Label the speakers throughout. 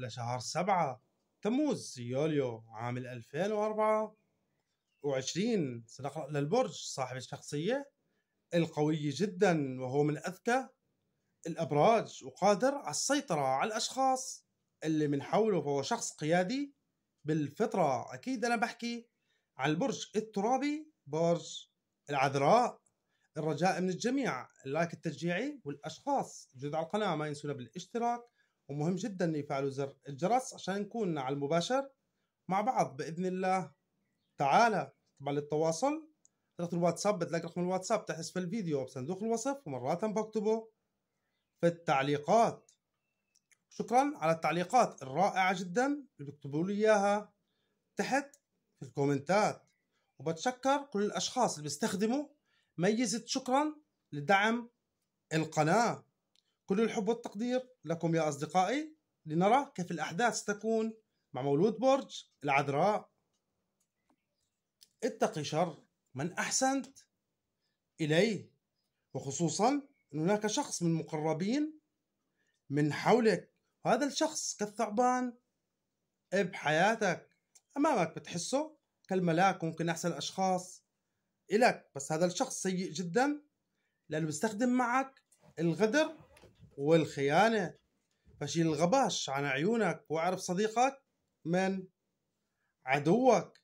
Speaker 1: لشهر سبعة تموز يوليو عام 2024 سنقرأ للبرج صاحب الشخصية القوي جدا وهو من أذكى الأبراج وقادر على السيطرة على الأشخاص اللي من حوله فهو شخص قيادي بالفطرة أكيد أنا بحكي عن البرج الترابي برج العذراء الرجاء من الجميع اللايك التشجيعي والأشخاص على القناة ما ينسونا بالاشتراك ومهم جدا ان يفعلوا زر الجرس عشان نكون على المباشر مع بعض باذن الله تعالى طبعا للتواصل رقم الواتساب بتلاقي رقم الواتساب تحت في الفيديو بصندوق الوصف ومرات بكتبه في التعليقات شكرا على التعليقات الرائعة جدا اللي بيكتبوا لي اياها تحت في الكومنتات وبتشكر كل الاشخاص اللي بيستخدموا ميزة شكرا لدعم القناة كل الحب والتقدير لكم يا أصدقائي لنرى كيف الأحداث ستكون مع مولود برج العذراء اتقي شر من أحسنت إليه وخصوصا أن هناك شخص من مقربين من حولك هذا الشخص كالثعبان بحياتك أمامك بتحسه كالملاك ممكن أحسن الأشخاص إلك بس هذا الشخص سيء جدا لأنه بيستخدم معك الغدر والخيانة فشيل الغباش عن عيونك واعرف صديقك من عدوك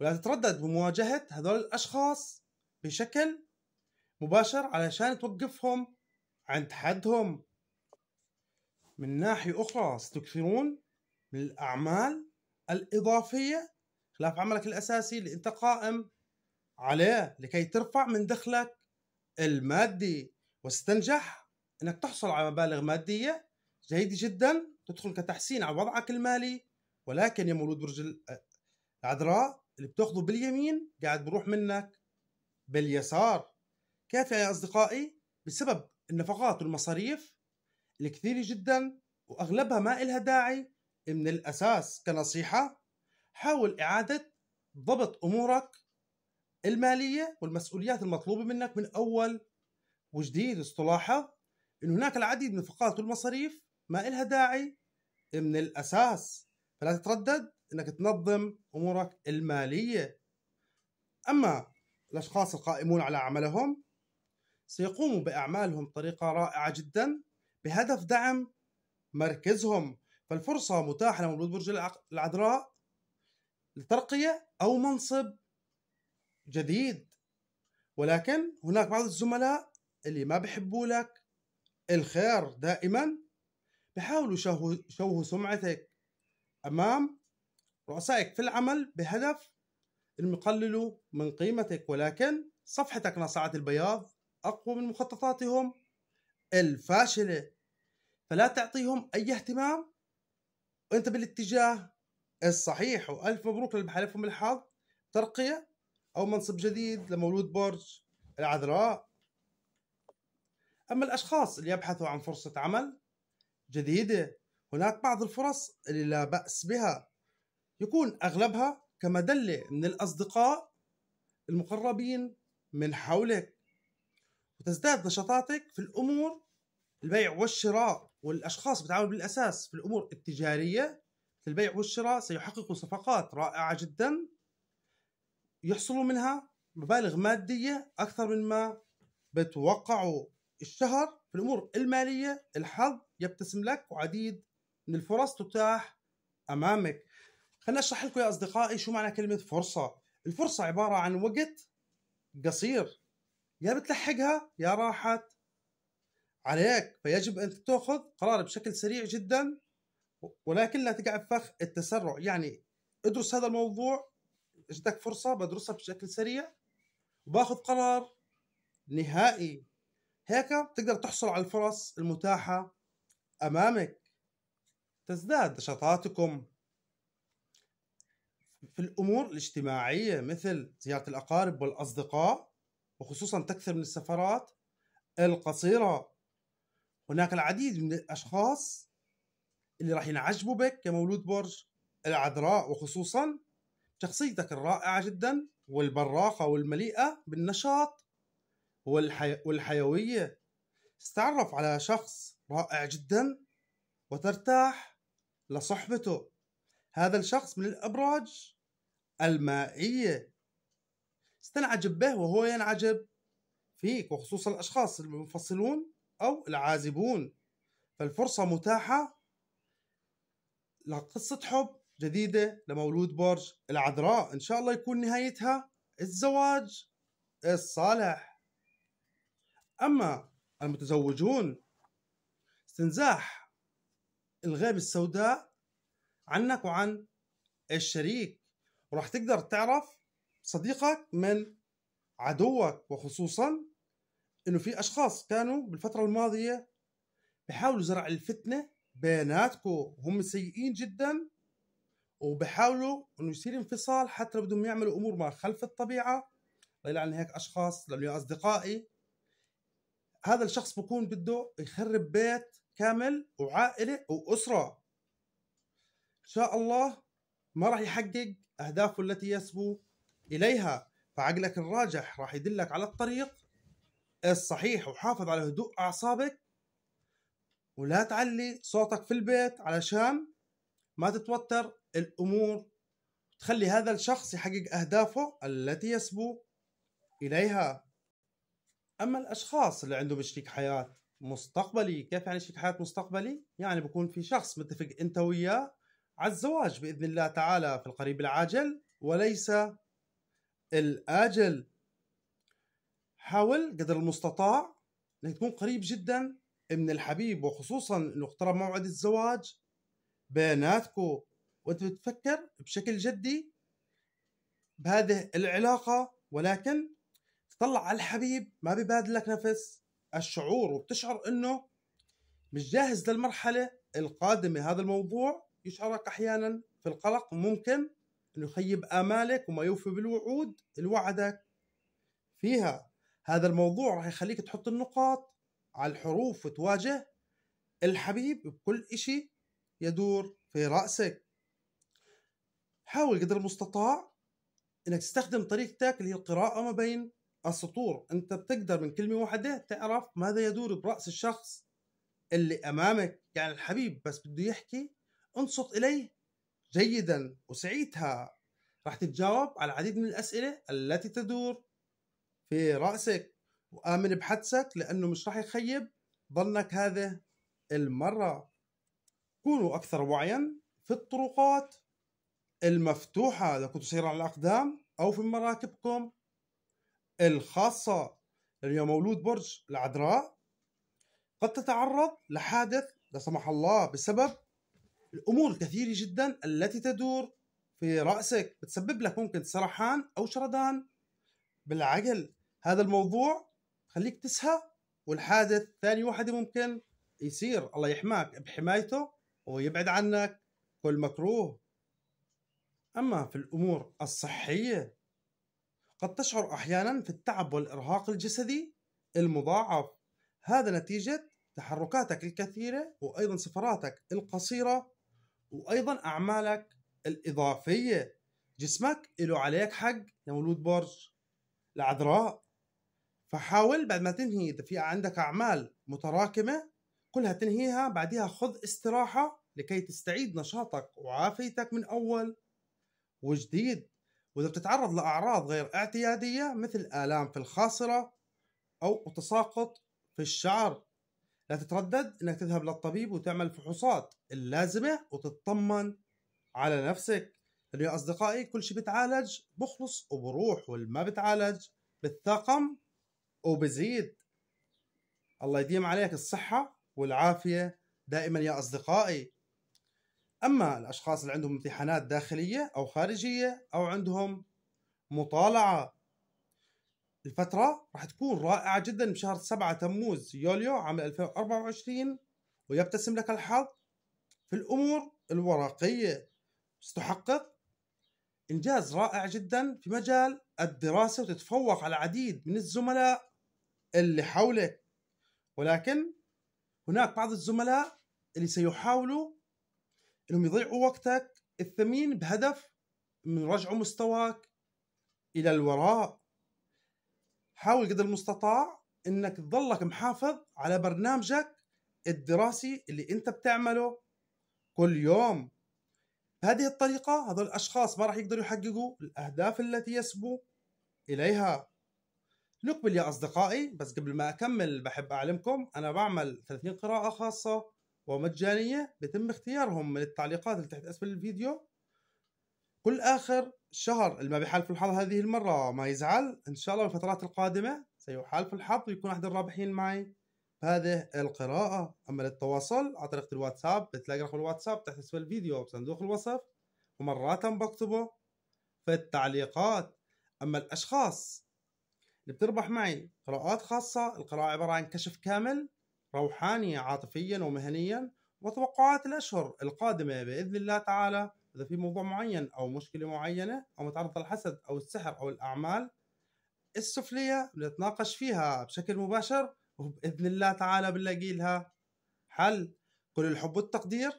Speaker 1: ولا تتردد بمواجهة هذول الأشخاص بشكل مباشر علشان توقفهم عند حدهم من ناحية أخرى ستكثرون من الأعمال الإضافية خلاف عملك الأساسي اللي أنت قائم عليه لكي ترفع من دخلك المادي وستنجح انك تحصل على مبالغ ماديه جيده جدا تدخل كتحسين على وضعك المالي ولكن يا مولود برج العذراء اللي بتاخذه باليمين قاعد بروح منك باليسار كيف يا اصدقائي بسبب النفقات والمصاريف الكثيره جدا واغلبها ما إلها داعي من الاساس كنصيحه حاول اعاده ضبط امورك الماليه والمسؤوليات المطلوبه منك من اول وجديد اصطلاحه أن هناك العديد من فقرات المصاريف ما إلها داعي من الأساس فلا تتردد أنك تنظم أمورك المالية أما الأشخاص القائمون على عملهم سيقوموا بأعمالهم بطريقة رائعة جدا بهدف دعم مركزهم فالفرصة متاحة لمولود برج العذراء لترقية أو منصب جديد ولكن هناك بعض الزملاء اللي ما بحبوا لك الخير دائما بحاولوا يشوهوا سمعتك أمام رؤسائك في العمل بهدف المقلل يقللوا من قيمتك ولكن صفحتك ناصعة البياض أقوى من مخططاتهم الفاشلة فلا تعطيهم أي اهتمام وأنت بالاتجاه الصحيح وألف مبروك للي الحظ ترقية أو منصب جديد لمولود برج العذراء أما الأشخاص اللي يبحثوا عن فرصة عمل جديدة هناك بعض الفرص اللي لا بأس بها يكون أغلبها كمدلة من الأصدقاء المقربين من حولك وتزداد نشاطاتك في الأمور البيع والشراء والأشخاص بتعامل بالأساس في الأمور التجارية في البيع والشراء سيحققوا صفقات رائعة جدا يحصلوا منها مبالغ مادية أكثر مما بتوقعوا الشهر في الأمور المالية الحظ يبتسم لك وعديد من الفرص تتاح أمامك خلنا أشرح لكم يا أصدقائي شو معنى كلمة فرصة الفرصة عبارة عن وقت قصير يا بتلحقها يا راحت عليك فيجب أن تأخذ قرار بشكل سريع جدا ولكن لا تقع في فخ التسرع يعني ادرس هذا الموضوع اجتك فرصة بدرسها بشكل سريع وباخذ قرار نهائي هيك بتقدر تحصل على الفرص المتاحة أمامك تزداد نشاطاتكم في الأمور الاجتماعية مثل زيارة الأقارب والأصدقاء وخصوصا تكثر من السفرات القصيرة هناك العديد من الأشخاص اللي راح ينعجبوا بك كمولود برج العذراء وخصوصا شخصيتك الرائعة جدا والبراقة والمليئة بالنشاط والحي... والحيوية استعرف على شخص رائع جدا وترتاح لصحبته هذا الشخص من الأبراج المائية استنعجب به وهو ينعجب فيك وخصوصا الأشخاص المنفصلون أو العازبون فالفرصة متاحة لقصة حب جديدة لمولود برج العذراء إن شاء الله يكون نهايتها الزواج الصالح أما المتزوجون استنزاح الغيب السوداء عنك وعن الشريك وراح تقدر تعرف صديقك من عدوك وخصوصا انه في اشخاص كانوا بالفتره الماضيه بحاولوا زرع الفتنه بيناتكم هم سيئين جدا وبحاولوا انه يصير انفصال حتى لو بدهم يعملوا امور ما خلف الطبيعه ليلعن هيك اشخاص لانه اصدقائي هذا الشخص بكون بده يخرب بيت كامل وعائله واسره ان شاء الله ما راح يحقق اهدافه التي يسبو اليها فعقلك الراجح راح يدلك على الطريق الصحيح وحافظ على هدوء اعصابك ولا تعلي صوتك في البيت علشان ما تتوتر الامور تخلي هذا الشخص يحقق اهدافه التي يسبو اليها اما الاشخاص اللي عندهم شريك حياه مستقبلي كيف يعني شريك حياه مستقبلي يعني بكون في شخص متفق انت وياه على الزواج باذن الله تعالى في القريب العاجل وليس الاجل حاول قدر المستطاع انك تكون قريب جدا من الحبيب وخصوصا انه اقترب موعد الزواج بيناتكم وانت بتفكر بشكل جدي بهذه العلاقه ولكن طلع على الحبيب ما ببادلك نفس الشعور وبتشعر انه مش جاهز للمرحله القادمه هذا الموضوع يشعرك احيانا في القلق ممكن انه يخيب امالك وما يوفي بالوعود الوعدك فيها هذا الموضوع راح يخليك تحط النقاط على الحروف وتواجه الحبيب بكل إشي يدور في رأسك حاول قدر المستطاع انك تستخدم طريقتك اللي هي القراءة ما بين السطور انت بتقدر من كلمه واحده تعرف ماذا يدور براس الشخص اللي امامك يعني الحبيب بس بده يحكي انصت اليه جيدا وسعيتها راح تتجاوب على العديد من الاسئله التي تدور في راسك وامن بحدسك لانه مش راح يخيب ظنك هذه المره كونوا اكثر وعيا في الطرقات المفتوحه اذا كنتوا سير على الاقدام او في مراكبكم الخاصة يا مولود برج العذراء قد تتعرض لحادث لا سمح الله بسبب الأمور الكثيرة جدا التي تدور في رأسك بتسبب لك ممكن سرحان أو شردان بالعقل هذا الموضوع خليك تسهى والحادث ثاني واحد ممكن يصير الله يحماك بحمايته ويبعد عنك كل مكروه أما في الأمور الصحية قد تشعر أحيانا في التعب والإرهاق الجسدي المضاعف هذا نتيجة تحركاتك الكثيرة وأيضا سفراتك القصيرة وأيضا أعمالك الإضافية جسمك له عليك حق يا مولود برج العذراء فحاول بعد ما تنهي إذا في عندك أعمال متراكمة كلها تنهيها بعدها خذ استراحة لكي تستعيد نشاطك وعافيتك من أول وجديد واذا بتتعرض لاعراض غير اعتياديه مثل الام في الخاصره او تساقط في الشعر لا تتردد انك تذهب للطبيب وتعمل الفحوصات اللازمه وتطمن على نفسك لانه يا اصدقائي كل شيء بيتعالج بخلص وبروح والما بتعالج بيتعالج بالثقم وبزيد الله يديم عليك الصحه والعافيه دائما يا اصدقائي اما الاشخاص اللي عندهم امتحانات داخليه او خارجيه او عندهم مطالعه الفتره راح تكون رائعه جدا بشهر 7 تموز يوليو عام 2024 ويبتسم لك الحظ في الامور الورقيه ستحقق انجاز رائع جدا في مجال الدراسه وتتفوق على العديد من الزملاء اللي حولك ولكن هناك بعض الزملاء اللي سيحاولوا انهم يضيعوا وقتك الثمين بهدف من رجعوا مستواك الى الوراء حاول قدر المستطاع انك تظلك محافظ على برنامجك الدراسي اللي انت بتعمله كل يوم بهذه الطريقة هذول الأشخاص ما راح يقدروا يحققوا الأهداف التي يسبوا إليها نقبل يا أصدقائي بس قبل ما أكمل بحب أعلمكم أنا بعمل 30 قراءة خاصة ومجانية بيتم اختيارهم من التعليقات اللي تحت أسفل الفيديو كل آخر شهر اللي ما بيحالف الحظ هذه المرة ما يزعل إن شاء الله الفترات القادمة سيحالف الحظ ويكون أحد الرابحين معي بهذه القراءة أما للتواصل عن طريق الواتساب بتلاقي رقم الواتساب تحت أسفل الفيديو بصندوق الوصف ومرات بكتبه في التعليقات أما الأشخاص اللي بتربح معي قراءات خاصة القراءة عبارة عن كشف كامل روحانية عاطفيا ومهنيا وتوقعات الأشهر القادمة بإذن الله تعالى إذا في موضوع معين أو مشكلة معينة أو متعرض للحسد أو السحر أو الأعمال السفلية بنتناقش فيها بشكل مباشر وبإذن الله تعالى بنلاقي لها حل كل الحب والتقدير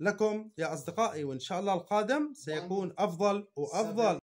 Speaker 1: لكم يا أصدقائي وإن شاء الله القادم سيكون أفضل وأفضل